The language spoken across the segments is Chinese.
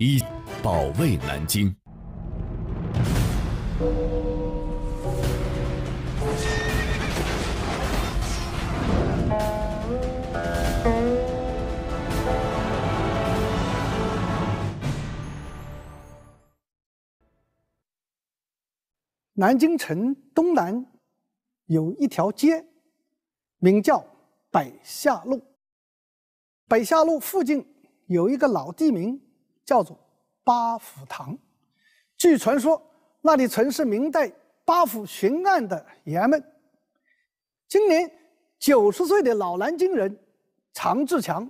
一保卫南京。南京城东南有一条街，名叫北下路。北下路附近有一个老地名。叫做八府堂，据传说那里曾是明代八府巡案的衙门。今年九十岁的老南京人常志强，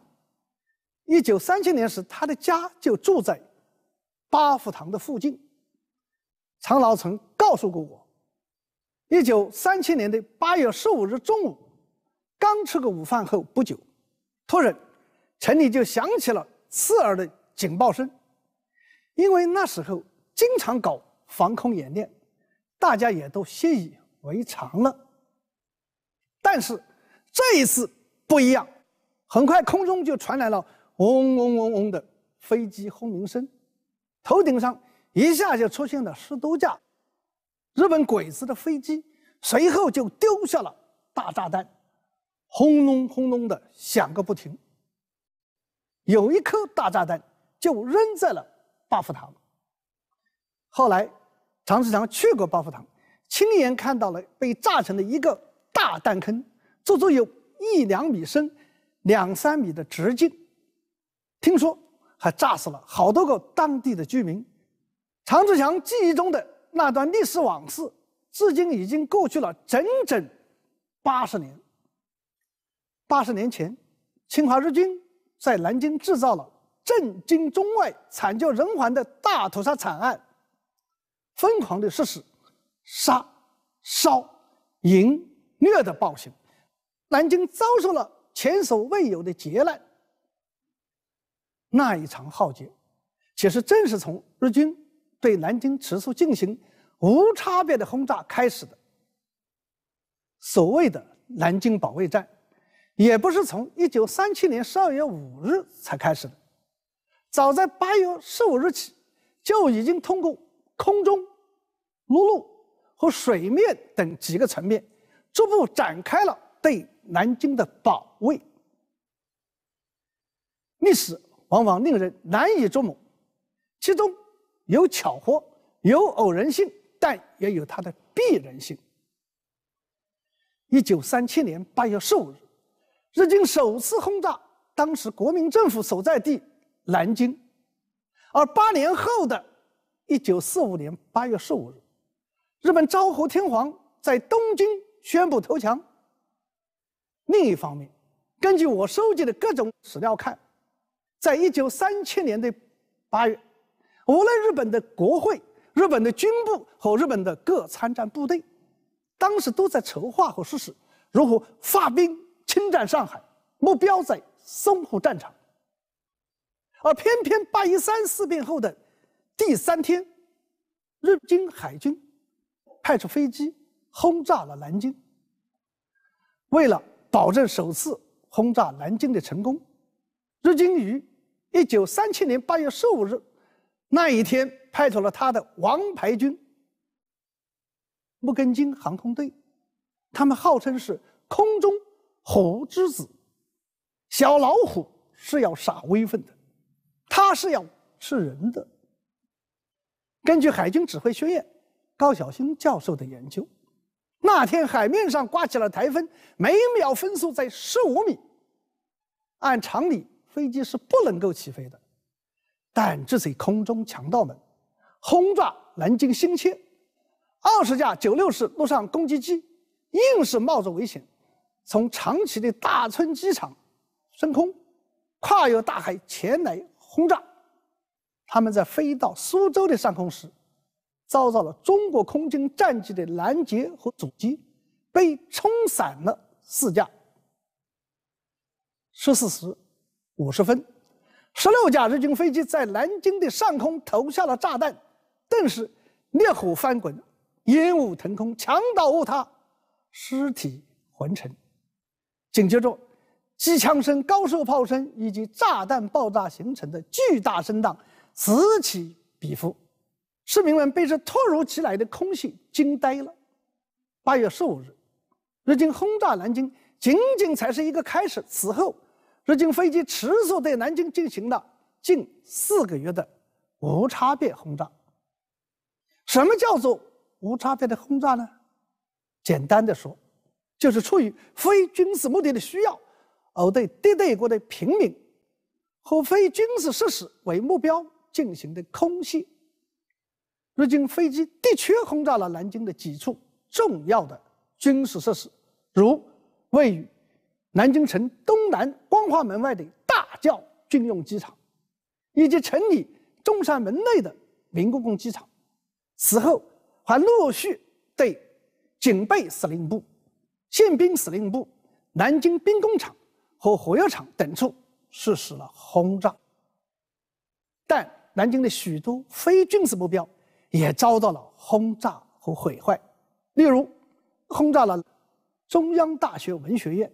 一九三七年时他的家就住在八府堂的附近。常老曾告诉过我，一九三七年的八月十五日中午，刚吃过午饭后不久，突然城里就响起了刺耳的。警报声，因为那时候经常搞防空演练，大家也都习以为常了。但是这一次不一样，很快空中就传来了嗡嗡嗡嗡的飞机轰鸣声，头顶上一下就出现了十多架日本鬼子的飞机，随后就丢下了大炸弹，轰隆轰隆的响个不停。有一颗大炸弹。就扔在了八福堂。后来，常志强去过八福堂，亲眼看到了被炸成了一个大弹坑，足足有一两米深，两三米的直径。听说还炸死了好多个当地的居民。常志强记忆中的那段历史往事，至今已经过去了整整八十年。八十年前，侵华日军在南京制造了。震惊中外、惨绝人寰的大屠杀惨案，疯狂的实施杀、烧、淫、虐的暴行，南京遭受了前所未有的劫难。那一场浩劫，其实正是从日军对南京持续进行无差别的轰炸开始的。所谓的南京保卫战，也不是从1937年12月5日才开始的。早在八月十五日起，就已经通过空中、陆路和水面等几个层面，逐步展开了对南京的保卫。历史往往令人难以捉摸，其中有巧合，有偶然性，但也有它的必然性。一九三七年八月十五日，日军首次轰炸当时国民政府所在地。南京，而八年后的，一九四五年八月十五日，日本昭和天皇在东京宣布投降。另一方面，根据我收集的各种史料看，在一九三七年的八月，无论日本的国会、日本的军部和日本的各参战部队，当时都在筹划和实施如何发兵侵占上海，目标在淞沪战场。而偏偏八一三事变后的第三天，日军海军派出飞机轰炸了南京。为了保证首次轰炸南京的成功，日军于一九三七年八月十五日那一天，派出了他的王牌军——木根津航空队。他们号称是“空中虎之子”，小老虎是要耍威风的。它是要吃人的。根据海军指挥学院高晓欣教授的研究，那天海面上刮起了台风，每秒风速在十五米。按常理，飞机是不能够起飞的。但这些空中强盗们，轰炸南京、新切，二十架九六式陆上攻击机，硬是冒着危险，从长崎的大村机场升空，跨越大海前来。轰炸，他们在飞到苏州的上空时，遭到了中国空军战机的拦截和阻击，被冲散了四架。十四时五十分，十六架日军飞机在南京的上空投下了炸弹，顿时烈火翻滚，烟雾腾空，墙倒屋塌，尸体浑沉。紧接着。机枪声、高射炮声以及炸弹爆炸形成的巨大声浪此起彼伏，市民们被这突如其来的空袭惊呆了。八月十五日，日军轰炸南京仅仅才是一个开始，此后，日军飞机持续对南京进行了近四个月的无差别轰炸。什么叫做无差别的轰炸呢？简单的说，就是出于非军事目的的需要。而对敌对国的平民和非军事设施为目标进行的空袭，日军飞机的确轰炸了南京的几处重要的军事设施，如位于南京城东南光华门外的大教军用机场，以及城里中山门内的民共共机场。此后还陆续对警备司令部、宪兵司令部、南京兵工厂。和火药厂等处实施了轰炸，但南京的许多非军事目标也遭到了轰炸和毁坏，例如轰炸了中央大学文学院、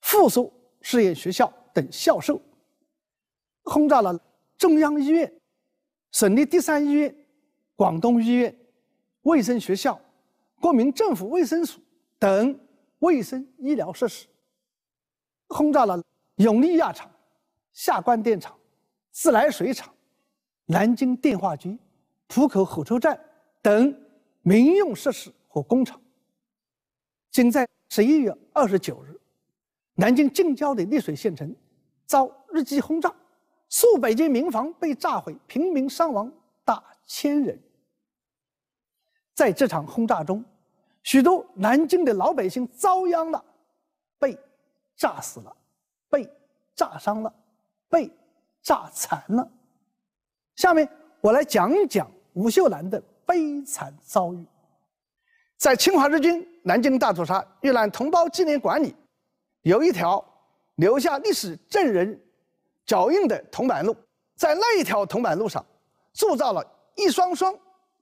附属实验学校等校舍，轰炸了中央医院、省立第三医院、广东医院、卫生学校、国民政府卫生署等卫生医疗设施。轰炸了永利亚厂、下关电厂、自来水厂、南京电话局、浦口火车站等民用设施和工厂。仅在十一月二十九日，南京近郊的溧水县城遭日机轰炸，数百间民房被炸毁，平民伤亡达千人。在这场轰炸中，许多南京的老百姓遭殃了，被。炸死了，被炸伤了，被炸残了。下面我来讲一讲吴秀兰的悲惨遭遇。在侵华日军南京大屠杀遇难同胞纪念馆里，有一条留下历史证人脚印的铜板路，在那一条铜板路上，铸造了一双双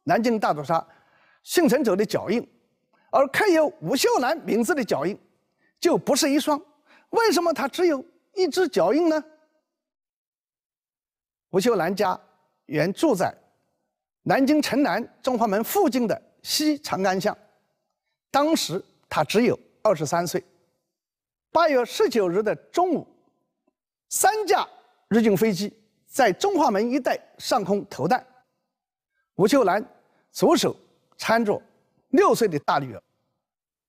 南京大屠杀幸存者的脚印，而刻有吴秀兰名字的脚印，就不是一双。为什么他只有一只脚印呢？吴秀兰家原住在南京城南中华门附近的西长安巷，当时他只有二十三岁。八月十九日的中午，三架日军飞机在中华门一带上空投弹。吴秀兰左手搀着六岁的大女儿，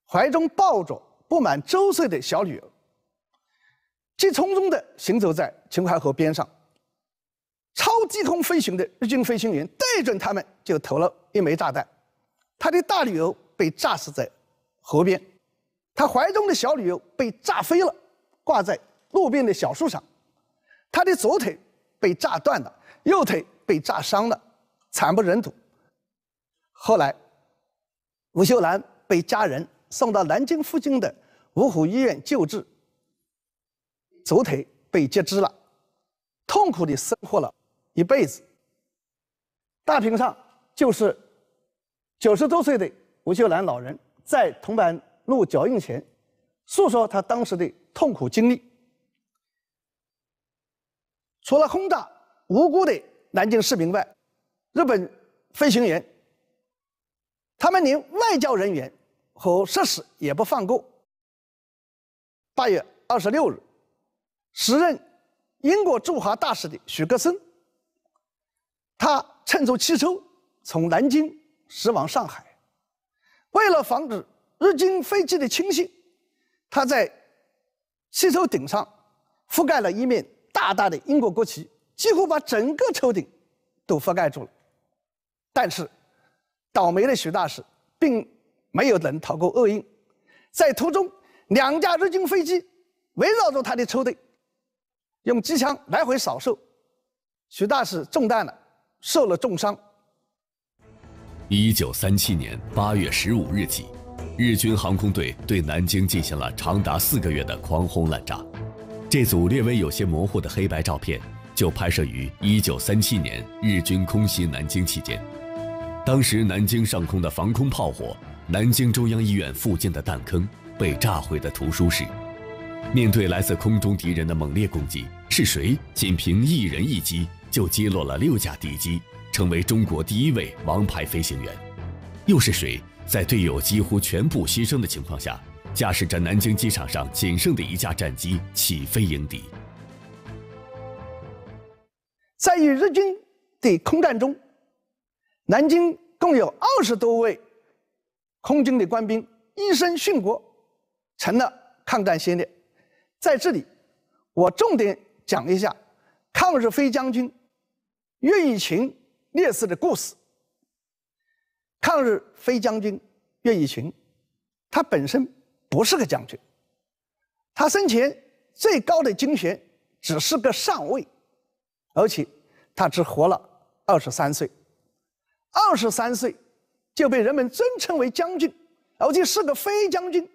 怀中抱着不满周岁的小女儿。急匆匆地行走在秦淮河边上，超低空飞行的日军飞行员对准他们就投了一枚炸弹，他的大女儿被炸死在河边，他怀中的小女儿被炸飞了，挂在路边的小树上，他的左腿被炸断了，右腿被炸伤了，惨不忍睹。后来，吴秀兰被家人送到南京附近的芜湖医院救治。左腿被截肢了，痛苦地生活了一辈子。大屏上就是九十多岁的吴秀兰老人在铜板路脚印前诉说他当时的痛苦经历。除了轰炸无辜的南京市民外，日本飞行员他们连外交人员和设施也不放过。八月二十六日。时任英国驻华大使的许克森，他乘坐汽车从南京驶往上海，为了防止日军飞机的侵袭，他在汽车顶上覆盖了一面大大的英国国旗，几乎把整个车顶都覆盖住了。但是，倒霉的许大使并没有能逃过厄运，在途中，两架日军飞机围绕着他的车队。用机枪来回扫射，徐大使中弹了，受了重伤。一九三七年八月十五日起，日军航空队对南京进行了长达四个月的狂轰滥炸。这组略微有些模糊的黑白照片，就拍摄于一九三七年日军空袭南京期间。当时南京上空的防空炮火，南京中央医院附近的弹坑，被炸毁的图书室。面对来自空中敌人的猛烈攻击，是谁仅凭一人一机就击落了六架敌机，成为中国第一位王牌飞行员？又是谁在队友几乎全部牺牲的情况下，驾驶着南京机场上仅剩的一架战机起飞迎敌？在与日军的空战中，南京共有二十多位空军的官兵一生殉国，成了抗战先烈。在这里，我重点讲一下抗日飞将军岳玉琴烈士的故事。抗日飞将军岳玉琴，他本身不是个将军，他生前最高的军衔只是个上尉，而且他只活了二十三岁，二十三岁就被人们尊称为将军，而且是个飞将军，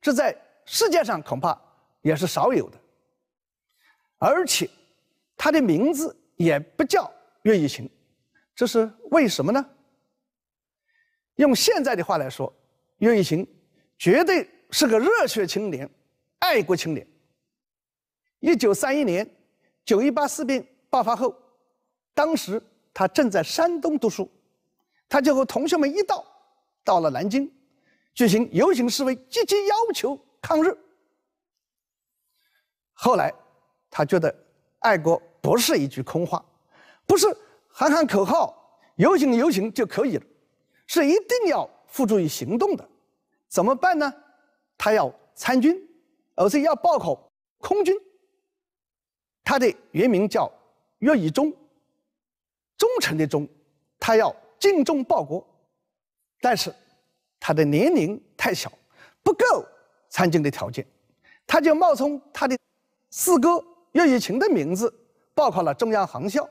这在世界上恐怕。也是少有的，而且他的名字也不叫岳雨琴，这是为什么呢？用现在的话来说，岳雨琴绝对是个热血青年、爱国青年。一九三一年，九一八事变爆发后，当时他正在山东读书，他就和同学们一道到了南京，举行游行示威，积极要求抗日。后来，他觉得爱国不是一句空话，不是喊喊口号、游行游行就可以了，是一定要付诸于行动的。怎么办呢？他要参军，而且要报考空军。他的原名叫岳以忠，忠诚的忠，他要尽忠报国。但是他的年龄太小，不够参军的条件，他就冒充他的。四哥岳玉琴的名字报考了中央航校。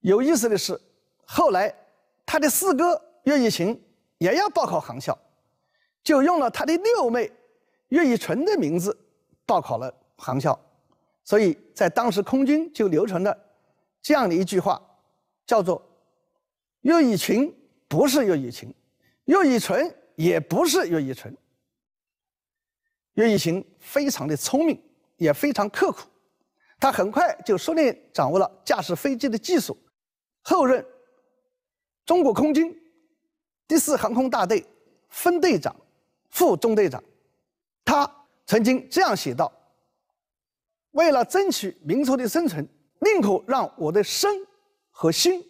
有意思的是，后来他的四哥岳玉琴也要报考航校，就用了他的六妹岳玉纯的名字报考了航校。所以在当时空军就流传着这样的一句话，叫做“岳玉晴不是岳玉琴，岳玉纯也不是岳玉纯”。岳玉琴非常的聪明。也非常刻苦，他很快就熟练掌握了驾驶飞机的技术。后任中国空军第四航空大队分队长、副中队长，他曾经这样写道：“为了争取民族的生存，宁可让我的身和心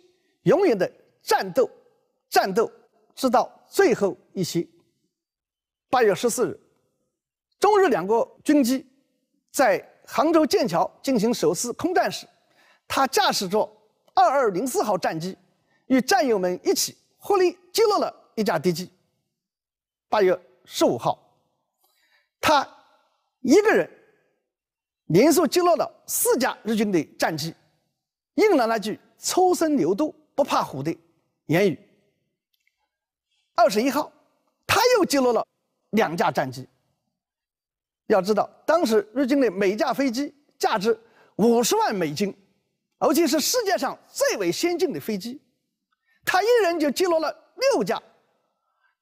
永远的战斗、战斗，直到最后一息。”八月十四日，中日两国军机。在杭州剑桥进行首次空战时，他驾驶着二二零四号战机，与战友们一起合力击落了一架敌机。八月十五号，他一个人连续击落了四架日军的战机，应了那句“初生牛犊不怕虎”的言语。二十一号，他又击落了两架战机。要知道，当时日军的每架飞机价值五十万美金，而且是世界上最为先进的飞机。他一人就击落了六架，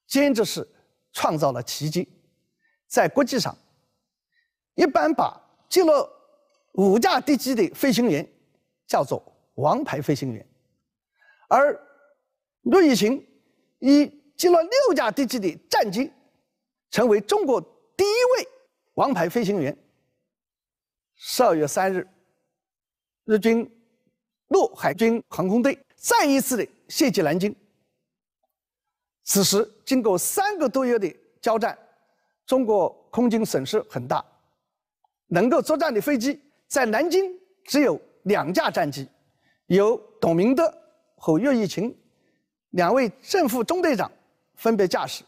简直是创造了奇迹。在国际上，一般把击落五架敌机的飞行员叫做王牌飞行员，而陆羽行以击落六架敌机的战机，成为中国第一位。王牌飞行员。十二月三日，日军陆海军航空队再一次的袭击南京。此时，经过三个多月的交战，中国空军损失很大，能够作战的飞机在南京只有两架战机，由董明德和岳毅群两位正副中队长分别驾驶。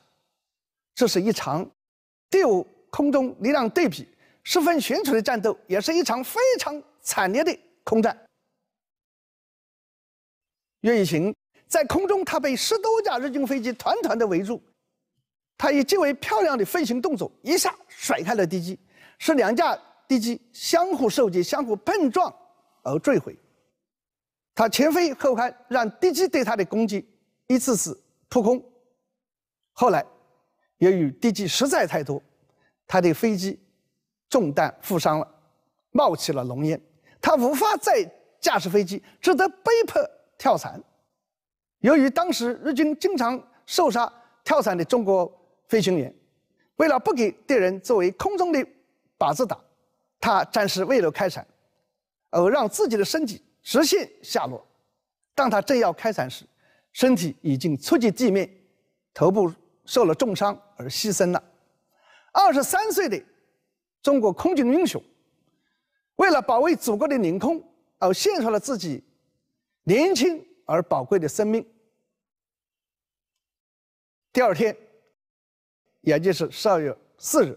这是一场第五。空中力量对比十分悬殊的战斗，也是一场非常惨烈的空战。岳雨晴在空中，他被十多架日军飞机团团的围住，他以极为漂亮的飞行动作，一下甩开了敌机，使两架敌机相互受击、相互碰撞而坠毁。他前飞后开，让敌机对他的攻击一次次扑空。后来，由于敌机实在太多。他的飞机中弹负伤了，冒起了浓烟，他无法再驾驶飞机，只得被迫跳伞。由于当时日军经常射杀跳伞的中国飞行员，为了不给敌人作为空中的靶子打，他暂时未了开伞，而让自己的身体直线下落。当他正要开伞时，身体已经触及地面，头部受了重伤而牺牲了。二十三岁的中国空军英雄，为了保卫祖国的领空而献出了自己年轻而宝贵的生命。第二天，也就是十二月四日，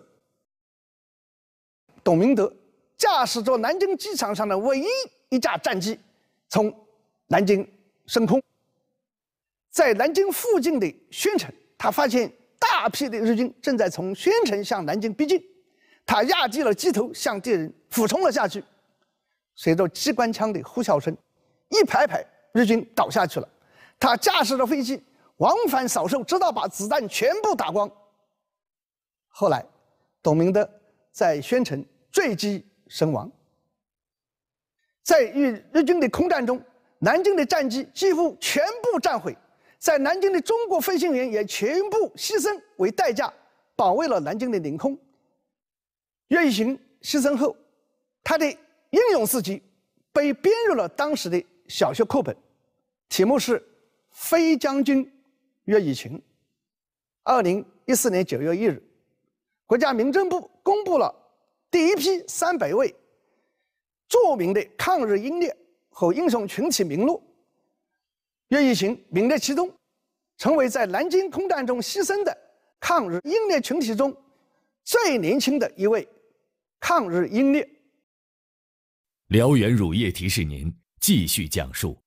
董明德驾驶着南京机场上的唯一一架战机，从南京升空，在南京附近的宣城，他发现。大批的日军正在从宣城向南京逼近，他压低了机头，向敌人俯冲了下去。随着机关枪的呼啸声，一排排日军倒下去了。他驾驶着飞机往返扫射，直到把子弹全部打光。后来，董明德在宣城坠机身亡。在与日军的空战中，南京的战机几乎全部战毁。在南京的中国飞行员也全部牺牲为代价，保卫了南京的领空。岳毅行牺牲后，他的英勇事迹被编入了当时的小学课本，题目是《飞将军岳毅群》。二零一四年九月一日，国家民政部公布了第一批三百位著名的抗日英烈和英雄群体名录。岳玉行名列其中，成为在南京空战中牺牲的抗日英烈群体中最年轻的一位抗日英烈。辽源乳业提示您继续讲述：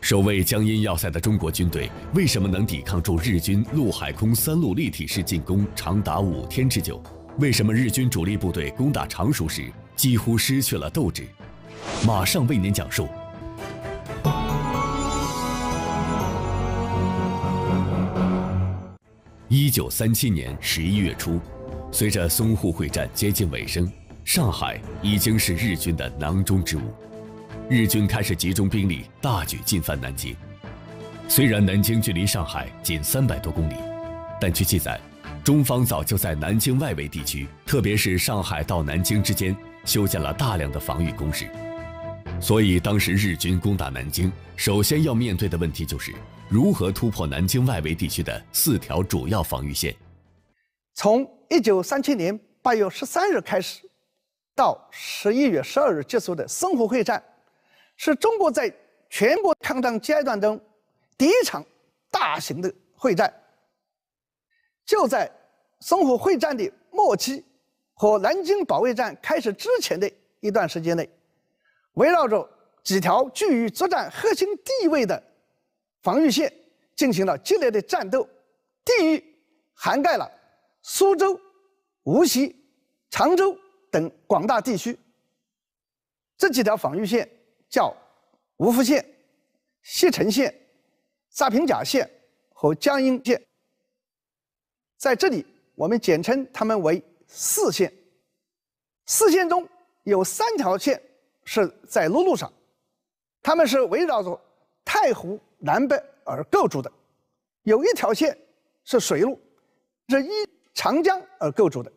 守卫江阴要塞的中国军队为什么能抵抗住日军陆海空三路立体式进攻长达五天之久？为什么日军主力部队攻打常熟时几乎失去了斗志？马上为您讲述。一九三七年十一月初，随着淞沪会战接近尾声，上海已经是日军的囊中之物。日军开始集中兵力，大举进犯南京。虽然南京距离上海仅三百多公里，但据记载，中方早就在南京外围地区，特别是上海到南京之间，修建了大量的防御工事。所以，当时日军攻打南京，首先要面对的问题就是如何突破南京外围地区的四条主要防御线。从1937年8月13日开始，到11月12日结束的淞沪会战，是中国在全国抗战阶段中第一场大型的会战。就在淞沪会战的末期和南京保卫战开始之前的一段时间内。围绕着几条具于作战核心地位的防御线进行了激烈的战斗，地域涵盖了苏州、无锡、常州等广大地区。这几条防御线叫芜湖线、西城线、沙平甲线和江阴线，在这里我们简称它们为四线。四线中有三条线。是在陆路上，他们是围绕着太湖南北而构筑的，有一条线是水路，是依长江而构筑的。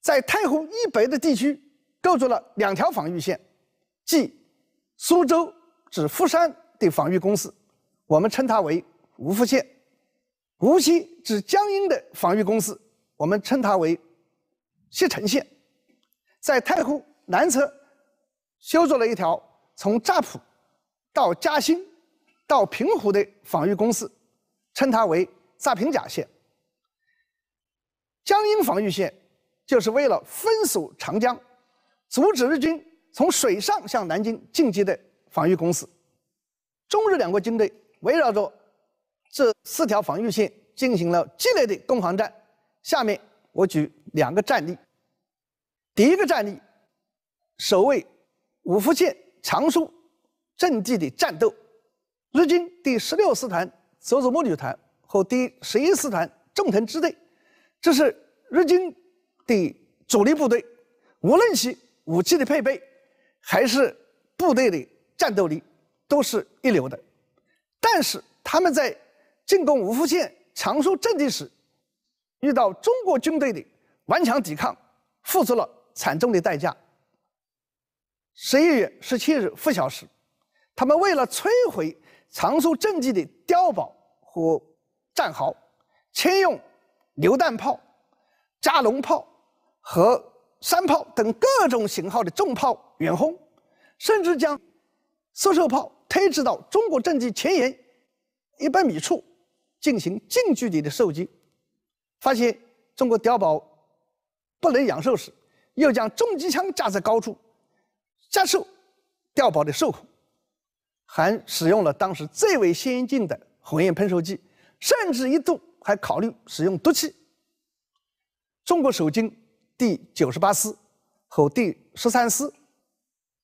在太湖以北的地区构筑了两条防御线，即苏州至富山的防御工事，我们称它为吴福线；无锡至江阴的防御工事，我们称它为西城线。在太湖南侧。修筑了一条从乍浦到嘉兴到平湖的防御工事，称它为“乍平甲线”。江阴防御线，就是为了封锁长江，阻止日军从水上向南京进击的防御工事。中日两国军队围绕着这四条防御线进行了激烈的攻防战。下面我举两个战例。第一个战例，守卫。五福县长熟阵地的战斗，日军第十六师团佐佐木旅团和第十一师团重藤支队，这是日军的主力部队，无论其武器的配备，还是部队的战斗力，都是一流的。但是他们在进攻五福县长熟阵地时，遇到中国军队的顽强抵抗，付出了惨重的代价。十一月十七日拂晓时，他们为了摧毁常书阵地的碉堡和战壕，先用榴弹炮、加农炮和山炮等各种型号的重炮远轰，甚至将速射炮推至到中国阵地前沿一百米处进行近距离的射击，发现中国碉堡不能仰射时，又将重机枪架在高处。加速碉堡的受控，还使用了当时最为先进的火焰喷射机，甚至一度还考虑使用毒气。中国守军第九十八师和第十三师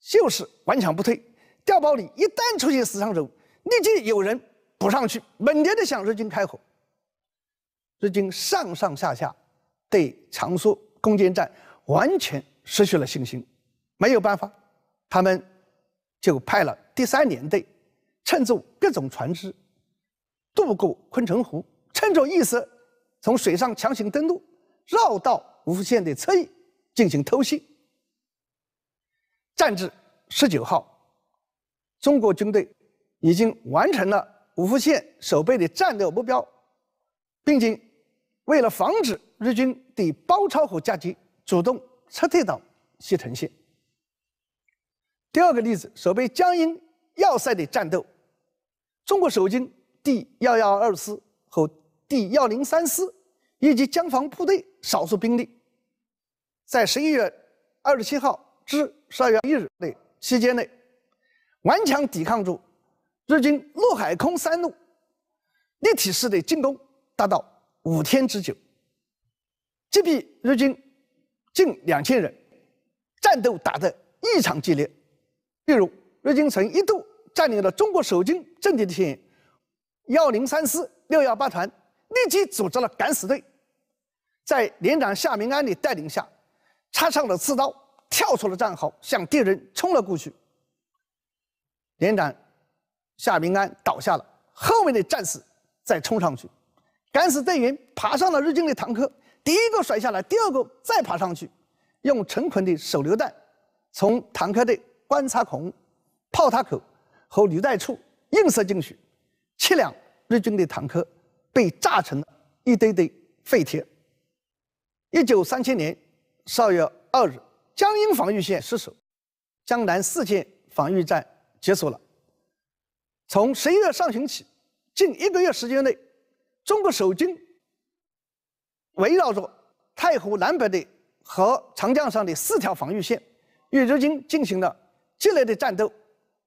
就是顽强不退，碉堡里一旦出现死伤者，立即有人补上去，猛烈地向日军开火。日军上上下下对长沙攻坚战完全失去了信心，没有办法。他们就派了第三联队，乘坐各种船只渡过昆城湖，趁着夜色从水上强行登陆，绕到五福县的侧翼进行偷袭。战至十九号，中国军队已经完成了五福县守备的战略目标，并且为了防止日军的包抄和夹击，主动撤退到西城县。第二个例子，守备江阴要塞的战斗，中国守军第幺幺二师和第幺零三师以及江防部队少数兵力，在十一月二十七号至十二月一日的期间内，顽强抵抗住日军陆海空三路立体式的进攻，达到五天之久，击毙日军近两千人，战斗打得异常激烈。例如，日军曾一度占领了中国守军阵地的前沿，幺零三师六幺八团立即组织了敢死队，在连长夏明安的带领下，插上了刺刀，跳出了战壕，向敌人冲了过去。连长夏明安倒下了，后面的战士再冲上去，敢死队员爬上了日军的坦克，第一个甩下来，第二个再爬上去，用成捆的手榴弹从坦克队。观察孔、炮塔口和履带处映射进去，七辆日军的坦克被炸成了一堆堆废铁。一九三七年十二月二日，江阴防御线失守，江南四线防御战结束了。从十一月上旬起，近一个月时间内，中国守军围绕着太湖南北的和长江上的四条防御线，与日军进行了。激烈的战斗，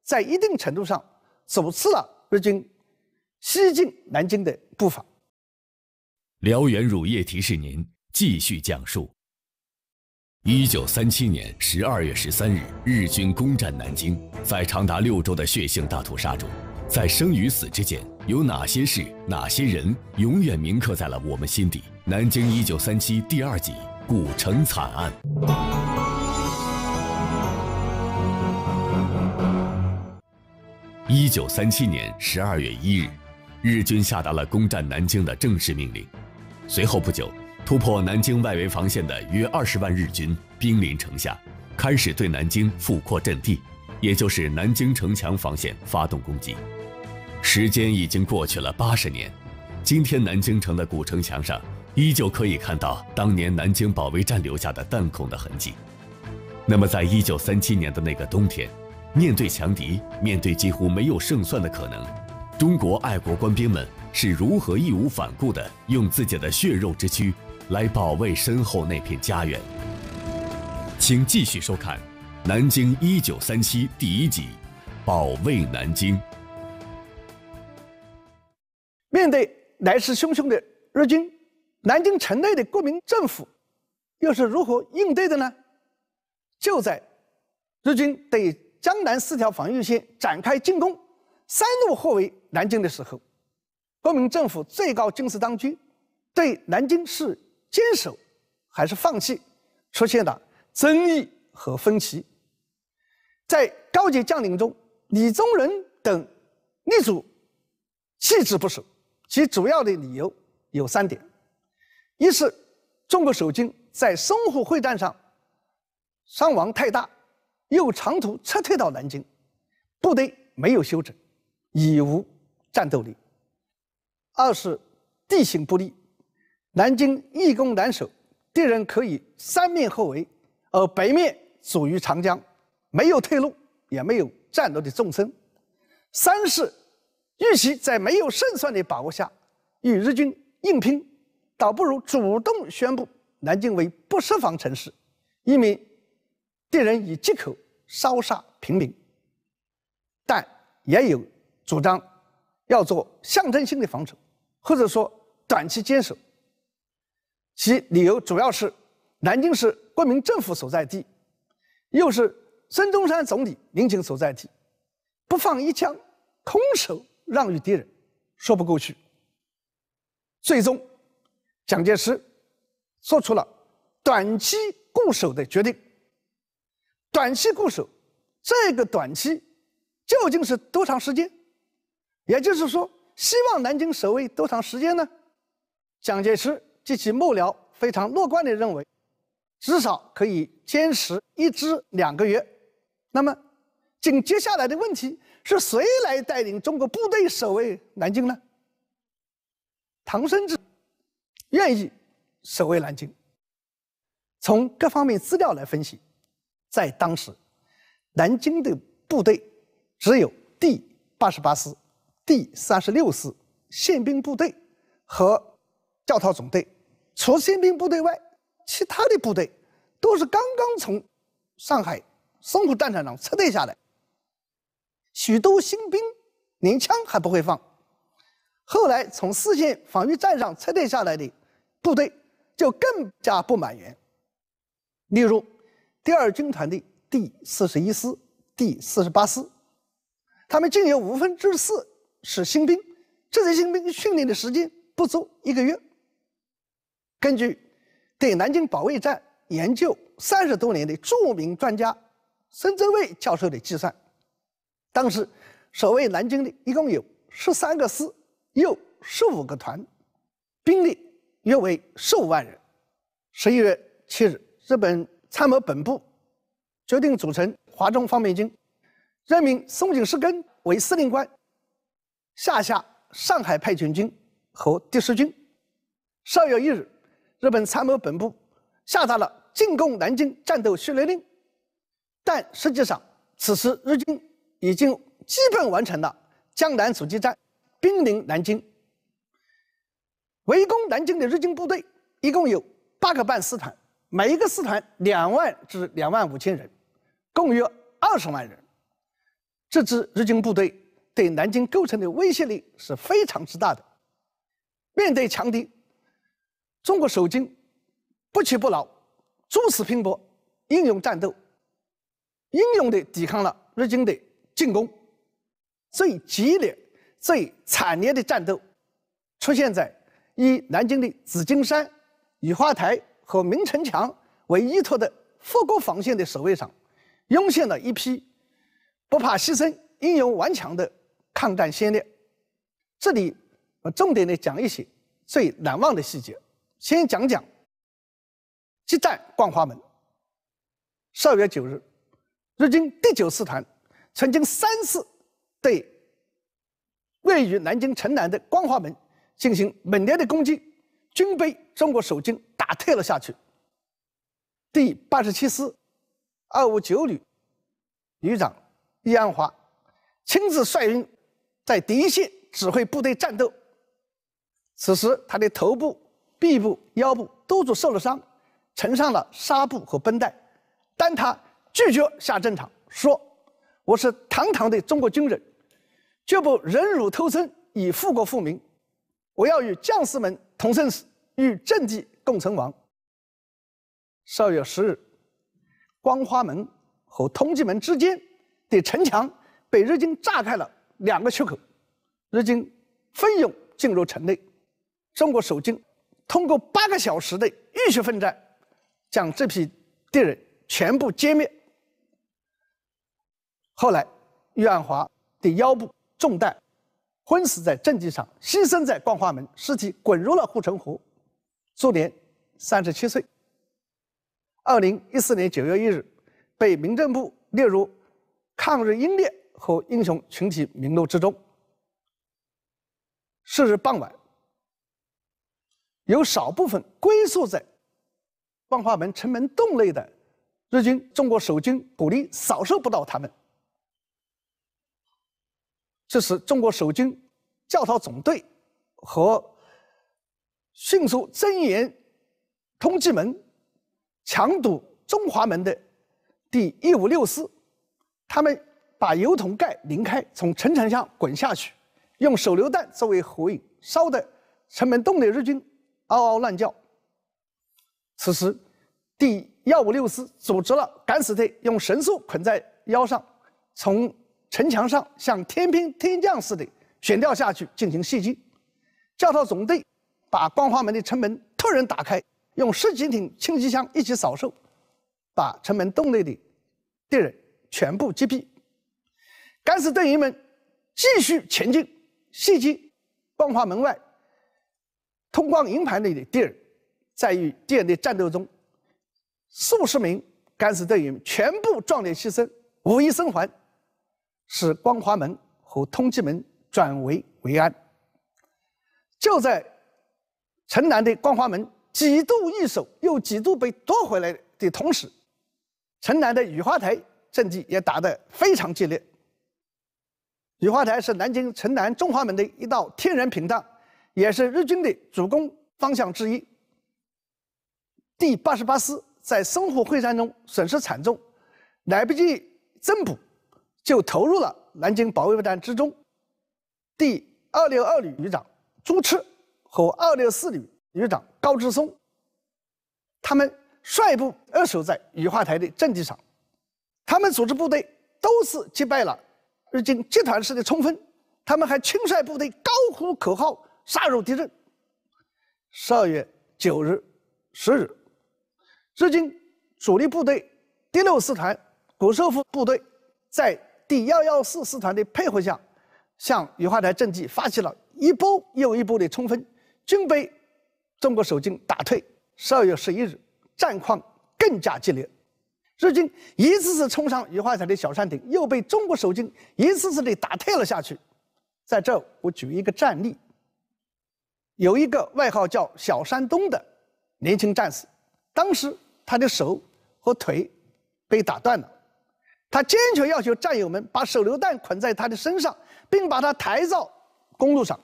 在一定程度上阻刺了日军西进南京的步伐。辽源乳业提示您继续讲述。一九三七年十二月十三日，日军攻占南京，在长达六周的血腥大屠杀中，在生与死之间，有哪些事、哪些人永远铭刻在了我们心底？南京一九三七第二集《古城惨案》。一九三七年十二月一日，日军下达了攻占南京的正式命令。随后不久，突破南京外围防线的约二十万日军兵临城下，开始对南京复廓阵地，也就是南京城墙防线发动攻击。时间已经过去了八十年，今天南京城的古城墙上依旧可以看到当年南京保卫战留下的弹孔的痕迹。那么，在一九三七年的那个冬天。面对强敌，面对几乎没有胜算的可能，中国爱国官兵们是如何义无反顾的用自己的血肉之躯来保卫身后那片家园？请继续收看《南京一九三七》第一集《保卫南京》。面对来势汹汹的日军，南京城内的国民政府又是如何应对的呢？就在日军对江南四条防御线展开进攻，三路合围南京的时候，国民政府最高军事当局对南京是坚守还是放弃，出现了争议和分歧。在高级将领中，李宗仁等力主弃之不守，其主要的理由有三点：一是中国守军在淞沪会战上伤亡太大。又长途撤退到南京，部队没有休整，已无战斗力。二是地形不利，南京易攻难守，敌人可以三面合围，而北面阻于长江，没有退路，也没有战斗的纵深。三是，预期在没有胜算的把握下与日军硬拼，倒不如主动宣布南京为不设防城市，以免敌人以借口。烧杀平民，但也有主张要做象征性的防守，或者说短期坚守。其理由主要是南京市国民政府所在地，又是孙中山总理陵寝所在地，不放一枪，空手让与敌人，说不过去。最终，蒋介石做出了短期固守的决定。短期固守，这个短期究竟是多长时间？也就是说，希望南京守卫多长时间呢？蒋介石及其幕僚非常乐观地认为，至少可以坚持一至两个月。那么，紧接下来的问题是谁来带领中国部队守卫南京呢？唐生智愿意守卫南京。从各方面资料来分析。在当时，南京的部队只有第八十八师、第三十六师、宪兵部队和教导总队。除宪兵部队外，其他的部队都是刚刚从上海淞沪战场上撤退下来，许多新兵连枪还不会放。后来从四线防御战上撤退下来的部队就更加不满员，例如。第二军团的第四十一师、第四十八师，他们竟有五分之四是新兵，这些新兵训练的时间不足一个月。根据对南京保卫战研究三十多年的著名专家孙增卫教授的计算，当时守卫南京的一共有十三个师，又十五个团，兵力约为十五万人。十一月七日，日本。参谋本部决定组成华中方面军，任命松井石根为司令官，下辖上海派遣军和第十军。十二月一日，日本参谋本部下达了进攻南京战斗序列令，但实际上，此时日军已经基本完成了江南阻击战，兵临南京。围攻南京的日军部队一共有八个半师团。每一个师团两万至两万五千人，共约二十万人。这支日军部队对南京构成的威胁力是非常之大的。面对强敌，中国守军不屈不挠，殊死拼搏，英勇战斗，英勇地抵抗了日军的进攻。最激烈、最惨烈的战斗，出现在一南京的紫金山雨花台。和明城墙为依托的复国防线的守卫上，涌现了一批不怕牺牲、英勇顽强的抗战先烈。这里我重点的讲一些最难忘的细节。先讲讲激战光华门。十二月九日，日军第九师团曾经三次对位于南京城南的光华门进行猛烈的攻击。军被中国守军打退了下去。第八十七师二五九旅旅长易安华亲自率兵在第一线指挥部队战斗。此时他的头部、臂部、腰部都受了伤，呈上了纱布和绷带。但他拒绝下战场，说：“我是堂堂的中国军人，绝不忍辱偷生以富国富民。我要与将士们。”同胜与阵地共存亡。十二月十日，光华门和通济门之间的城墙被日军炸开了两个缺口，日军奋勇进入城内。中国守军通过八个小时的浴血奋战，将这批敌人全部歼灭。后来，岳岸华的腰部中弹。昏死在阵地上，牺牲在光化门，尸体滚入了护城河。卒年三十七岁。二零一四年九月一日，被民政部列入抗日英烈和英雄群体名录之中。次日傍晚，有少部分归宿在光化门城门洞内的日军，中国守军鼓励扫射不到他们。这时，中国守军教导总队和迅速增援通济门、强堵中华门的第一五六师，他们把油桶盖拧开，从城墙下滚下去，用手榴弹作为火引，烧得城门洞内日军嗷嗷乱叫。此时，第幺五六师组织了敢死队，用绳索捆在腰上，从。城墙上像天兵天将似的悬吊下去进行袭击，教导总队把光华门的城门突然打开，用十几挺轻机枪一起扫射，把城门洞内的敌人全部击毙。敢死队员们继续前进，袭击光华门外通光营盘内的敌人，在与敌人的战斗中，数十名敢死队员全部壮烈牺牲，无一生还。使光华门和通济门转危为安。就在城南的光华门几度易手，又几度被夺回来的同时，城南的雨花台阵地也打得非常激烈。雨花台是南京城南中华门的一道天然屏障，也是日军的主攻方向之一。第八十八师在淞沪会战中损失惨重，来不及增补。就投入了南京保卫战之中，第二六二旅旅长朱赤和二六四旅旅长高志松，他们率部扼守在雨花台的阵地上，他们组织部队多次击败了日军集团式的冲锋，他们还亲率部队高呼口号杀入敌阵。十二月九日、十日，日军主力部队第六师团古寿夫部队在第幺幺四师团的配合下，向雨花台阵地发起了一波又一波的冲锋，均被中国守军打退。十二月十一日，战况更加激烈，日军一次次冲上雨花台的小山顶，又被中国守军一次次地打退了下去。在这，我举一个战例。有一个外号叫“小山东”的年轻战士，当时他的手和腿被打断了。他坚决要求战友们把手榴弹捆在他的身上，并把他抬到公路上。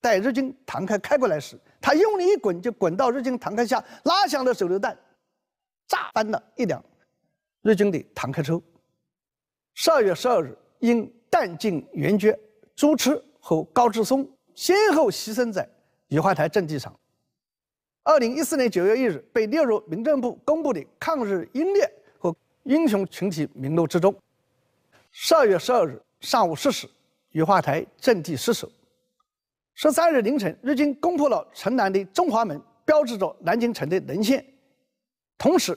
待日军坦克开过来时，他用力一滚，就滚到日军坦克下，拉响了手榴弹，炸翻了一辆日军的坦克车。十二月十二日，因弹尽援绝，朱赤和高志松先后牺牲在雨花台阵地上。二零一四年九月一日，被列入民政部公布的抗日英烈。英雄群体名录之中。十二月十二日上午十时，雨花台阵地失守。十三日凌晨，日军攻破了城南的中华门，标志着南京城的沦陷。同时，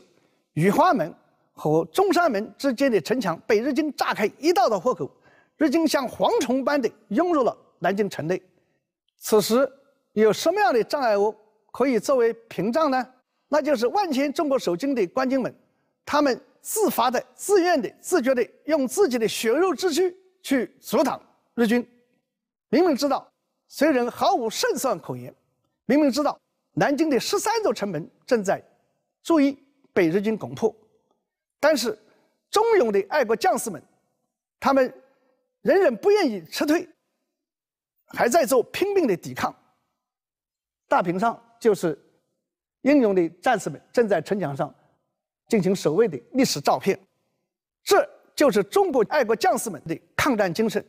雨花门和中山门之间的城墙被日军炸开一道道豁口，日军像蝗虫般的涌入了南京城内。此时，有什么样的障碍物可以作为屏障呢？那就是万千中国守军的官兵们，他们。自发的、自愿的、自觉的，用自己的血肉之躯去阻挡日军。明明知道，虽然毫无胜算可言，明明知道南京的十三座城门正在注意被日军攻破，但是忠勇的爱国将士们，他们仍然不愿意撤退，还在做拼命的抵抗。大屏上就是英勇的战士们正在城墙上。进行所谓的历史照片，这就是中国爱国将士们的抗战精神。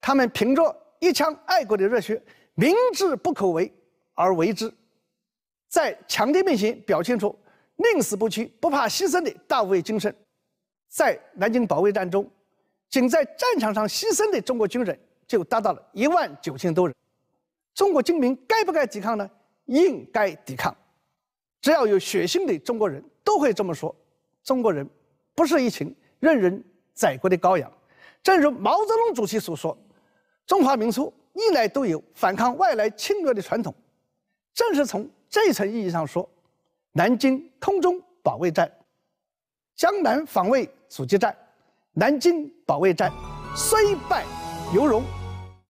他们凭着一腔爱国的热血，明知不可为而为之，在强敌面前表现出宁死不屈、不怕牺牲的大无畏精神。在南京保卫战中，仅在战场上牺牲的中国军人就达到了一万九千多人。中国军民该不该抵抗呢？应该抵抗。只要有血性的中国人，都会这么说：中国人不是一群任人宰割的羔羊。正如毛泽东主席所说，中华民族历来都有反抗外来侵略的传统。正是从这一层意义上说，南京空中保卫战、江南防卫阻击战、南京保卫战，虽败犹荣。